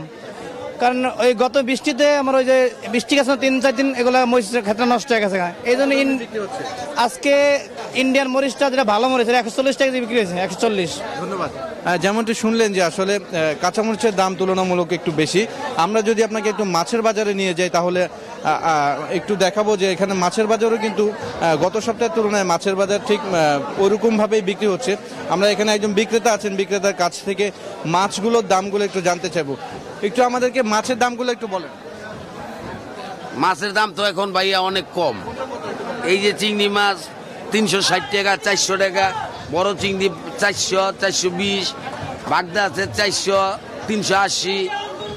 কারণ ওই গত বৃষ্টিতে আমার ওই যে বৃষ্টি গেছে তিন চার দিন এগুলো মরিচের ক্ষেত্রে নষ্ট হয়ে গেছে এই জন্য আজকে ইন্ডিয়ান মরিচটা যেটা ভালো মরিচ একশো চল্লিশ টাকা বিক্রি হয়েছে একশো চল্লিশ ধন্যবাদ হ্যাঁ, যেমনটি শুনলেন যে আসলে কাঁচামরিচের দাম তুলনামূলক একটু বেশি আমরা যদি আপনাকে একটু মাছের বাজারে নিয়ে যাই তাহলে একটু দেখাবো যে এখানে মাছের বাজারও কিন্তু গত সপ্তাহের তুলনায় মাছের বাজার ঠিক ওরকমভাবেই বিক্রি হচ্ছে আমরা এখানে একজন বিক্রেতা আছেন বিক্রেতার কাছ থেকে মাছগুলোর দামগুলো একটু জানতে চাইবো একটু আমাদেরকে মাছের দামগুলো একটু বলেন মাছের দাম তো এখন ভাইয়া অনেক কম এই যে চিংড়ি মাছ তিনশো ষাট টাকা চারশো টাকা বড় চিংড়ি চারশো চারশো বিশ বাগদা আছে চারশো তিনশো আশি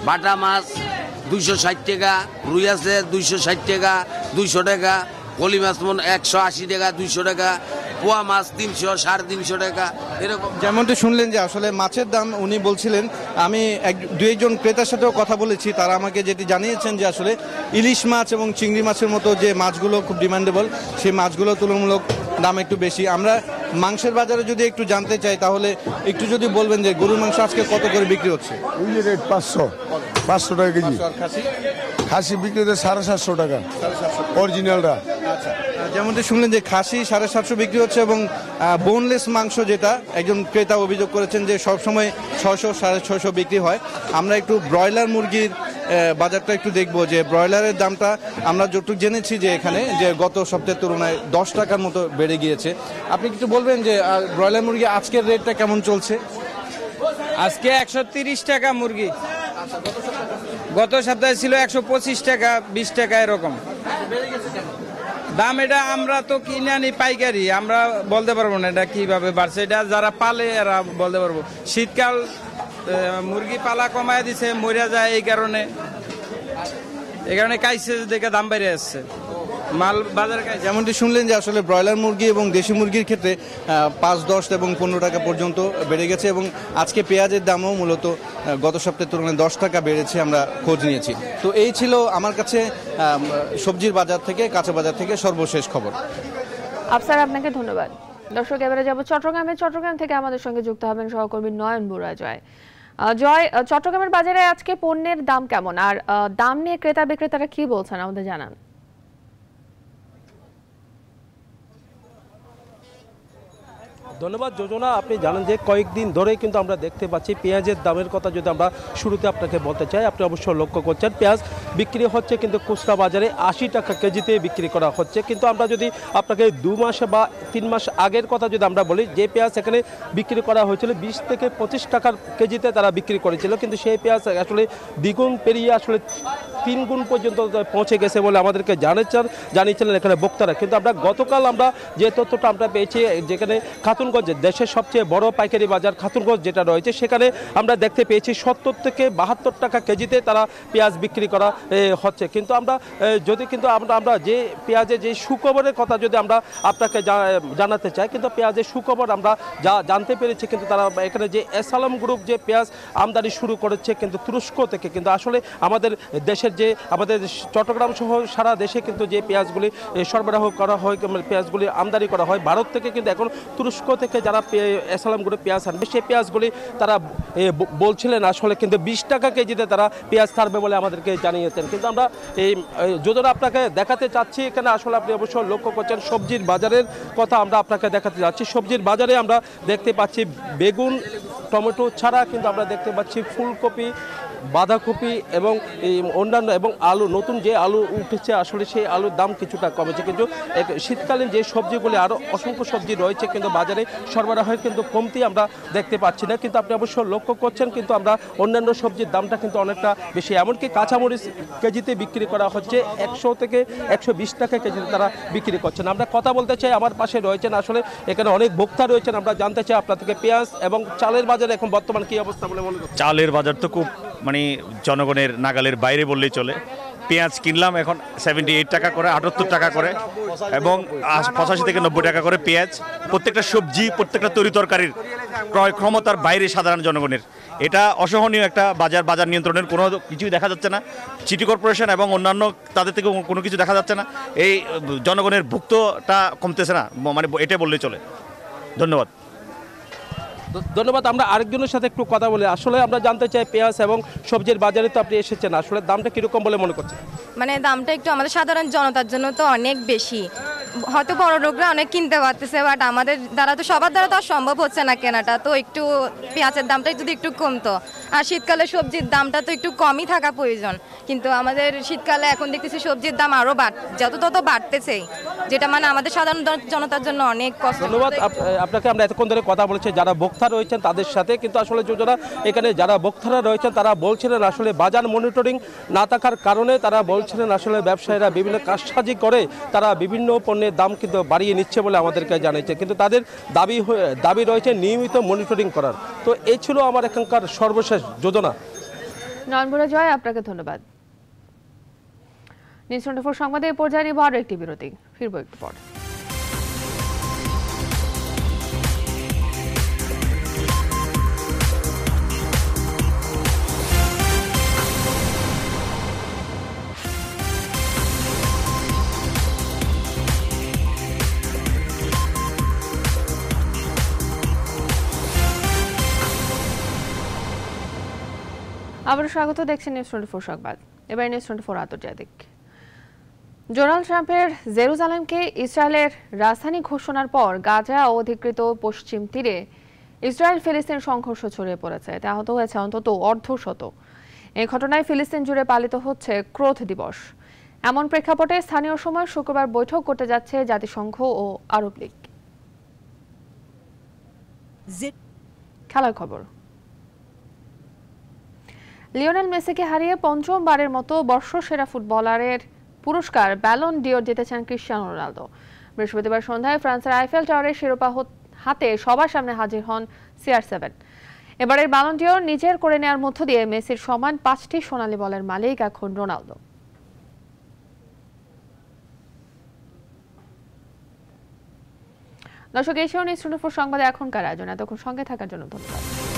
বাটা মাছ দুইশো ষাট টাকা রুই আছে দুইশো ষাট টাকা দুইশো টাকা কলি মাছ মন একশো আশি টাকা দুইশো টাকা পোয়া মাছ তিনশো সাড়ে তিনশো টাকা এরকম যেমনটি শুনলেন যে আসলে মাছের দাম উনি বলছিলেন আমি এক দু একজন ক্রেতার সাথেও কথা বলেছি তারা আমাকে যেটি জানিয়েছেন যে আসলে ইলিশ মাছ এবং চিংড়ি মাছের মতো যে মাছগুলো খুব ডিমান্ডেবল সেই মাছগুলো তুলনামূলক দাম একটু বেশি আমরা মাংসের বাজারে যদি একটু জানতে চাই তাহলে একটু যদি বলবেন যে গরুর মাংস আজকে কত করে বিক্রি হচ্ছে পাঁচশো পাঁচশো টাকা কেজি খাসি বিক্রি হচ্ছে সাড়ে সাতশো টাকা অরিজিনালটা আচ্ছা। যেমন শুনলেন যে খাসি সাড়ে সাতশো বিক্রি হচ্ছে এবং বোনলেস মাংস যেটা একজন ক্রেতা অভিযোগ করেছেন যে সবসময় ছশো সাড়ে ছশো বিক্রি হয় আমরা একটু ব্রয়লার মুরগির বাজারটা একটু দেখব যে ব্রয়লারের দামটা আমরা যতটুকু জেনেছি যে এখানে যে গত সপ্তাহের তুলনায় দশ টাকার মতো বেড়ে গিয়েছে আপনি কিছু বলবেন যে ব্রয়লার মুরগি আজকের রেটটা কেমন চলছে আজকে একশো টাকা মুরগি গত সপ্তাহে ছিল একশো পঁচিশ টাকা বিশ টাকা এরকম দাম এটা আমরা তো কিনে আনি পাইকারি আমরা বলতে পারবো না এটা কিভাবে বাড়ছে এটা যারা পালে এরা বলতে পারবো শীতকাল মুরগি পালা কমায় দিছে মরিয়া যায় এই কারণে এই কারণে কাইছে দেখে দাম বেড়ে যাচ্ছে মাল বাজার যেমনটি শুনলেন যে আসলে ব্রয়লার মুরগি এবং দেশি মুরগির ক্ষেত্রে পাঁচ দশ এবং পনেরো টাকা পর্যন্ত বেড়ে গেছে এবং আজকে পেঁয়াজের দামও মূলত গত সপ্তাহের তুলনায় দশ টাকা বেড়েছে আমরা খোঁজ নিয়েছি তো এই ছিল আমার কাছে সবজির বাজার থেকে কাঁচা বাজার থেকে সর্বশেষ খবর আফসার আপনাকে ধন্যবাদ দর্শক এবারে যাব চট্টগ্রামে চট্টগ্রাম থেকে আমাদের সঙ্গে যুক্ত হবেন সহকর্মী নয়ন বুড়া জয় জয় চট্টগ্রামের বাজারে আজকে পণ্যের দাম কেমন আর দাম নিয়ে ক্রেতা বিক্রেতারা কি বলছেন আমাদের জানান ধন্যবাদ যোজনা আপনি জানেন যে কয়েকদিন ধরেই কিন্তু আমরা দেখতে পাচ্ছি পেঁয়াজের দামের কথা যদি আমরা শুরুতে আপনাকে বলতে চাই আপনি অবশ্যই লক্ষ্য করছেন পেঁয়াজ বিক্রি হচ্ছে কিন্তু খুচরা বাজারে আশি টাকা কেজিতে বিক্রি করা হচ্ছে কিন্তু আমরা যদি আপনাকে দু মাস বা তিন মাস আগের কথা যদি আমরা বলি যে পেঁয়াজ এখানে বিক্রি করা হয়েছিল বিশ থেকে পঁচিশ টাকার কেজিতে তারা বিক্রি করেছিল কিন্তু সেই পেঁয়াজ আসলে দ্বিগুণ পেরিয়ে আসলে তিন গুণ পর্যন্ত পৌঁছে গেছে বলে আমাদেরকে জানিয়েছেন জানিয়েছিলেন এখানে বক্তারা কিন্তু আমরা গতকাল আমরা যে তথ্যটা আমরা পেয়েছি যেখানে খাতুন খাতুনগঞ্জে দেশের সবচেয়ে বড় পাইকারি বাজার খাতুনগঞ্জ যেটা রয়েছে সেখানে আমরা দেখতে পেয়েছি সত্তর থেকে বাহাত্তর টাকা কেজিতে তারা পেঁয়াজ বিক্রি করা হচ্ছে কিন্তু আমরা যদি কিন্তু আমরা আমরা যে পেঁয়াজের যে সুকবরের কথা যদি আমরা আপনাকে জানাতে চাই কিন্তু পেঁয়াজের সুকবর আমরা যা জানতে পেরেছি কিন্তু তারা এখানে যে এসালাম গ্রুপ যে পেঁয়াজ আমদানি শুরু করেছে কিন্তু তুরস্ক থেকে কিন্তু আসলে আমাদের দেশের যে আমাদের চট্টগ্রাম সহ সারা দেশে কিন্তু যে পেঁয়াজগুলি সরবরাহ করা হয় পেঁয়াজগুলি আমদানি করা হয় ভারত থেকে কিন্তু এখন তুরস্ক থেকে যারা এসালাম করে পেঁয়াজ আনবে সেই পেঁয়াজগুলি তারা বলছিলেন আসলে কিন্তু বিশ টাকা কেজিতে তারা পেঁয়াজ ছাড়বে বলে আমাদেরকে জানিয়েছেন কিন্তু আমরা এই যোজনা আপনাকে দেখাতে চাচ্ছি এখানে আসলে আপনি অবশ্য লক্ষ্য করছেন সবজির বাজারের কথা আমরা আপনাকে দেখাতে চাচ্ছি সবজির বাজারে আমরা দেখতে পাচ্ছি বেগুন টমেটো ছাড়া কিন্তু আমরা দেখতে পাচ্ছি ফুলকপি বাঁধাকপি এবং অন্যান্য এবং আলু নতুন যে আলু উঠেছে আসলে সেই আলুর দাম কিছুটা কমেছে কিন্তু শীতকালীন যে সবজিগুলি আরও অসংখ্য সবজি রয়েছে কিন্তু বাজারে সরবরাহের কিন্তু কমতি আমরা দেখতে পাচ্ছি না কিন্তু আপনি অবশ্য লক্ষ্য করছেন কিন্তু আমরা অন্যান্য সবজির দামটা কিন্তু অনেকটা বেশি এমনকি কাঁচামরিচ কেজিতে বিক্রি করা হচ্ছে একশো থেকে একশো বিশ টাকা কেজিতে তারা বিক্রি করছেন আমরা কথা বলতে চাই আমার পাশে রয়েছেন আসলে এখানে অনেক ভোক্তা রয়েছেন আমরা জানতে চাই আপনার থেকে পেঁয়াজ এবং চালের বাজারে এখন বর্তমান কি অবস্থা বলে মনে চালের বাজার তো খুব মানে জনগণের নাগালের বাইরে বললেই চলে পেঁয়াজ কিনলাম এখন সেভেন্টি এইট টাকা করে আটাত্তর টাকা করে এবং পঁচাশি থেকে নব্বই টাকা করে পেঁয়াজ প্রত্যেকটা সবজি প্রত্যেকটা তরি তরকারির ক্রয় ক্ষমতার বাইরে সাধারণ জনগণের এটা অসহনীয় একটা বাজার বাজার নিয়ন্ত্রণের কোনো কিছুই দেখা যাচ্ছে না সিটি কর্পোরেশন এবং অন্যান্য তাদের থেকে কোনো কিছু দেখা যাচ্ছে না এই জনগণের ভুক্তটা কমতেছে না মানে এটা বললেই চলে ধন্যবাদ ধন্যবাদ আমরা আরেকজনের সাথে একটু কথা বলি আসলে আমরা জানতে চাই পেঁয়াজ এবং সবজির বাজারে তো আপনি এসেছেন আসলে দামটা কীরকম বলে মনে করছেন মানে দামটা একটু আমাদের সাধারণ জনতার জন্য তো অনেক বেশি হয়তো বড় লোকরা অনেক কিনতে পারতেছে বাট আমাদের দ্বারা তো সবার দ্বারা তো আর সম্ভব হচ্ছে না কেনাটা তো একটু পেঁয়াজের দামটা যদি একটু কমতো আর শীতকালে সবজির দামটা তো একটু কমই থাকা প্রয়োজন কিন্তু আমাদের শীতকালে এখন দেখতেছি সবজির দাম আরও বাড় যত তত বাড়তেছেই যেটা মানে আমাদের সাধারণ জনতার জন্য অনেক কষ্ট ধন্যবাদ আপনাকে আমরা এতক্ষণ ধরে কথা বলেছি যারা বক্তা রয়েছেন তাদের সাথে কিন্তু আসলে যোজনা এখানে যারা বক্তারা রয়েছেন তারা বলছিলেন আসলে বাজার মনিটরিং না থাকার কারণে তারা বলছিলেন আসলে ব্যবসায়ীরা বিভিন্ন কাজসাজি করে তারা বিভিন্ন পণ্যের দাম কিন্তু বাড়িয়ে নিচ্ছে বলে আমাদেরকে জানিয়েছে কিন্তু তাদের দাবি দাবি রয়েছে নিয়মিত মনিটরিং করার তো এই ছিল আমার এখানকার সর্বশেষ যোজনা নয়নবরা জয় আপনাকে ধন্যবাদ নিউজ টোয়েন্টি ফোর সংবাদে এ পর্যায়ে নিব আরও একটি বিরতি ফিরব একটু পর আবারও স্বাগত দেখছেন নিউজ টোয়েন্টি ফোর সংবাদ এবার নিউজ টোয়েন্টি ফোর আন্তর্জাতিক ডোনাল্ড ট্রাম্পের জেরুজালেমকে ইসরায়েলের রাজধানী ঘোষণার পর গাজা ও অধিকৃত পশ্চিম তীরে ইসরায়েল ফিলিস্তিন সংঘর্ষ ছড়িয়ে পড়েছে এতে আহত হয়েছে অন্তত অর্ধশত এই ঘটনায় ফিলিস্তিন জুড়ে পালিত হচ্ছে ক্রোধ দিবস এমন প্রেক্ষাপটে স্থানীয় সময় শুক্রবার বৈঠক করতে যাচ্ছে জাতিসংঘ ও আরব লীগ খেলার খবর লিওনেল মেসিকে হারিয়ে পঞ্চমবারের মতো বর্ষসেরা ফুটবলারের পুরস্কার ব্যালন ডিওর জিতেছেন ক্রিশ্চিয়ানো রোনালদো বৃহস্পতিবার সন্ধ্যায় ফ্রান্সের আইফেল টাওয়ারের শিরোপা হাতে সবার সামনে হাজির হন সিআর সেভেন এবারের ডিওর নিজের করে নেওয়ার মধ্য দিয়ে মেসির সমান পাঁচটি সোনালি বলের মালিক এখন রোনালদো দর্শক এশিয়ান ইনস্টিটিউট ফর সংবাদে এখনকার আয়োজন এতক্ষণ সঙ্গে থাকার জন্য ধন্যবাদ